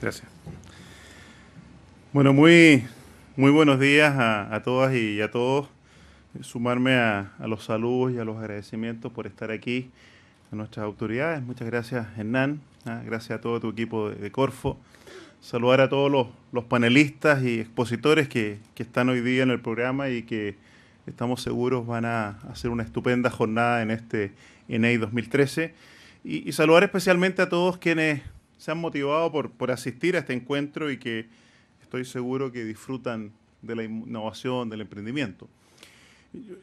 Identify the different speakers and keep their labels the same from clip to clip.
Speaker 1: Gracias. Bueno, muy, muy buenos días a, todas y a todos. Sumarme a, los saludos y a los agradecimientos por estar aquí, a nuestras autoridades. Muchas gracias, Hernán. Ah, gracias a todo tu equipo de, Corfo. Saludar a todos los, panelistas y expositores que, están hoy día en el programa y que estamos seguros van a hacer una estupenda jornada en este ENEI 2013. y saludar especialmente a todos quienes se han motivado por, por asistir a este encuentro y que estoy seguro que disfrutan de la innovación, del emprendimiento.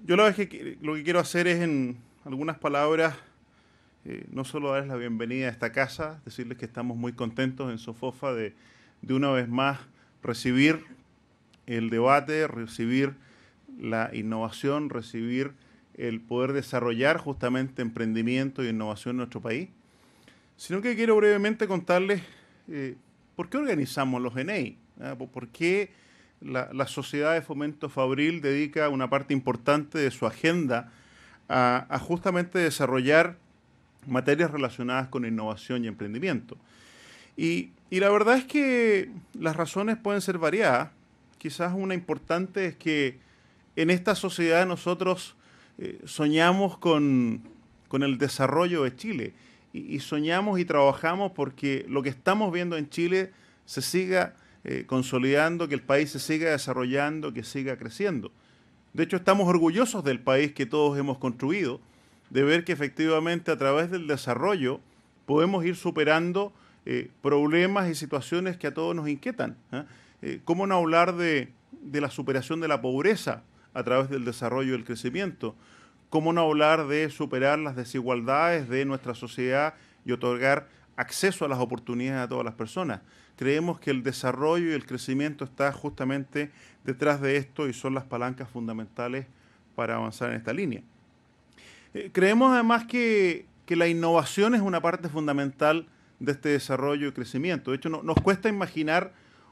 Speaker 1: Yo, lo, que, lo que quiero hacer es, en algunas palabras, eh, no solo darles la bienvenida a esta casa, decirles que estamos muy contentos en Sofofa de, de una vez más recibir el debate, recibir la innovación, recibir el poder desarrollar justamente emprendimiento y innovación en nuestro país sino que quiero brevemente contarles eh, por qué organizamos los ENEI, ¿ah? por qué la, Sociedad de Fomento Fabril dedica una parte importante de su agenda a, justamente desarrollar materias relacionadas con innovación y emprendimiento. Y, la verdad es que las razones pueden ser variadas. Quizás una importante es que en esta sociedad nosotros eh, soñamos con, con el desarrollo de Chile y, soñamos y trabajamos porque lo que estamos viendo en Chile se siga eh, consolidando, que el país se siga desarrollando, que siga creciendo. De hecho, estamos orgullosos del país que todos hemos construido, de ver que efectivamente a través del desarrollo podemos ir superando eh, problemas y situaciones que a todos nos inquietan. ¿eh? ¿Cómo no hablar de, de la superación de la pobreza a través del desarrollo y el crecimiento? ¿Cómo no hablar de superar las desigualdades de nuestra sociedad y otorgar acceso a las oportunidades a todas las personas? Creemos que el desarrollo y el crecimiento está justamente detrás de esto y son las palancas fundamentales para avanzar en esta línea. Eh, creemos además que, que, la innovación es una parte fundamental de este desarrollo y crecimiento. De hecho, no, nos cuesta imaginar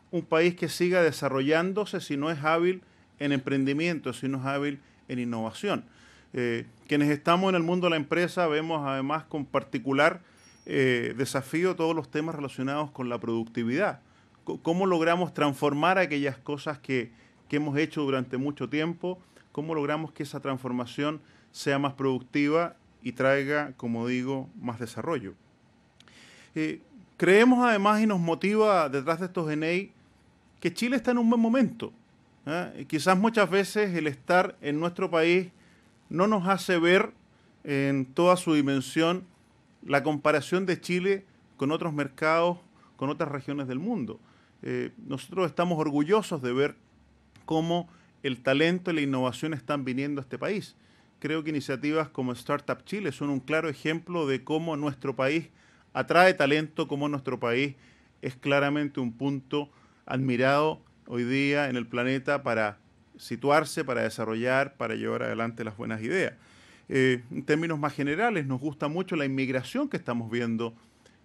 Speaker 1: un país que siga desarrollándose si no es hábil en emprendimiento, si no es hábil en innovación. Eh, quienes estamos en el mundo de la empresa vemos además con particular eh, desafío todos los temas relacionados con la productividad. ¿Cómo logramos transformar aquellas cosas que, hemos hecho durante mucho tiempo? ¿Cómo logramos que esa transformación sea más productiva y traiga, como digo, más desarrollo? Eh, creemos además y nos motiva detrás de estos ENEI que Chile está en un buen momento. Quizás muchas veces el estar en nuestro país no nos hace ver en toda su dimensión la comparación de Chile con otros mercados, con otras regiones del mundo. Eh, nosotros estamos orgullosos de ver cómo el talento y la innovación están viniendo a este país. Creo que iniciativas como Startup Chile son un claro ejemplo de cómo nuestro país atrae talento, cómo nuestro país es claramente un punto admirado hoy día en el planeta para situarse, para desarrollar, para llevar adelante las buenas ideas. Eh, en términos más generales, nos gusta mucho la inmigración que estamos viendo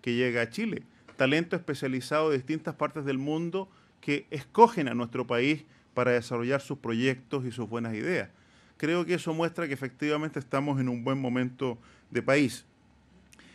Speaker 1: que llega a Chile. Talento especializado de distintas partes del mundo que escogen a nuestro país para desarrollar sus proyectos y sus buenas ideas. Creo que eso muestra que efectivamente estamos en un buen momento de país.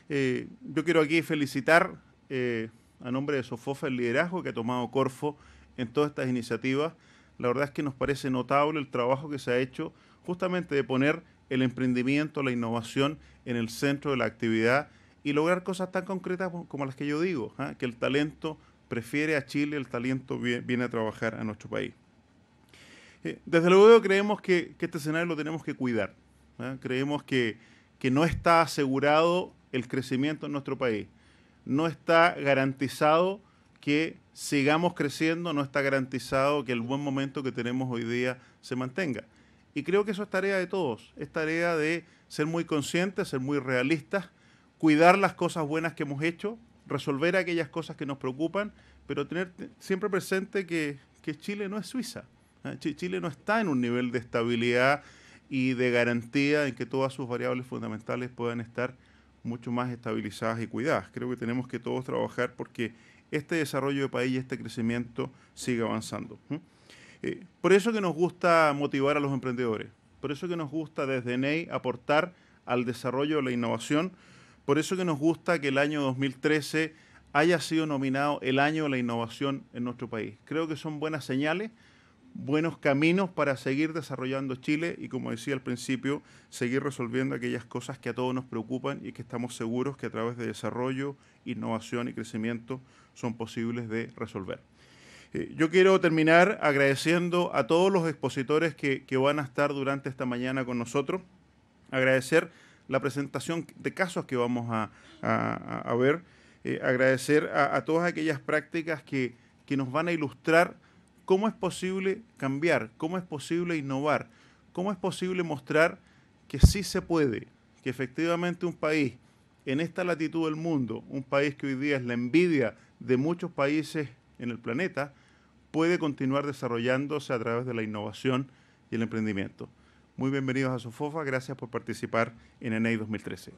Speaker 1: Eh, yo quiero aquí felicitar eh, a nombre de Sofofa el liderazgo que ha tomado Corfo en todas estas iniciativas la verdad es que nos parece notable el trabajo que se ha hecho justamente de poner el emprendimiento, la innovación en el centro de la actividad y lograr cosas tan concretas como las que yo digo, ¿ah? que el talento prefiere a Chile, el talento viene a trabajar a nuestro país. Eh, desde luego creemos que, este escenario lo tenemos que cuidar. ¿ah? Creemos que, que no está asegurado el crecimiento en nuestro país, no está garantizado que sigamos creciendo, no está garantizado que el buen momento que tenemos hoy día se mantenga. Y creo que eso es tarea de todos, es tarea de ser muy conscientes, ser muy realistas, cuidar las cosas buenas que hemos hecho, resolver aquellas cosas que nos preocupan, pero tener siempre presente que, que Chile no es Suiza. ¿eh? Chile no está en un nivel de estabilidad y de garantía en que todas sus variables fundamentales puedan estar mucho más estabilizadas y cuidadas. Creo que tenemos que todos trabajar porque este desarrollo de país y este crecimiento sigue avanzando. Eh, por eso que nos gusta motivar a los emprendedores, por eso que nos gusta desde NEI aportar al desarrollo de la innovación, por eso que nos gusta que el año 2013 haya sido nominado el año de la innovación en nuestro país. Creo que son buenas señales buenos caminos para seguir desarrollando Chile y, como decía al principio, seguir resolviendo aquellas cosas que a todos nos preocupan y que estamos seguros que a través de desarrollo, innovación y crecimiento son posibles de resolver. Eh, yo quiero terminar agradeciendo a todos los expositores que, van a estar durante esta mañana con nosotros, agradecer la presentación de casos que vamos a, ver, eh, agradecer a, todas aquellas prácticas que, que nos van a ilustrar ¿Cómo es posible cambiar? ¿Cómo es posible innovar? ¿Cómo es posible mostrar que sí se puede? Que efectivamente un país en esta latitud del mundo, un país que hoy día es la envidia de muchos países en el planeta, puede continuar desarrollándose a través de la innovación y el emprendimiento. Muy bienvenidos a Sofofa, gracias por participar en ENEI 2013.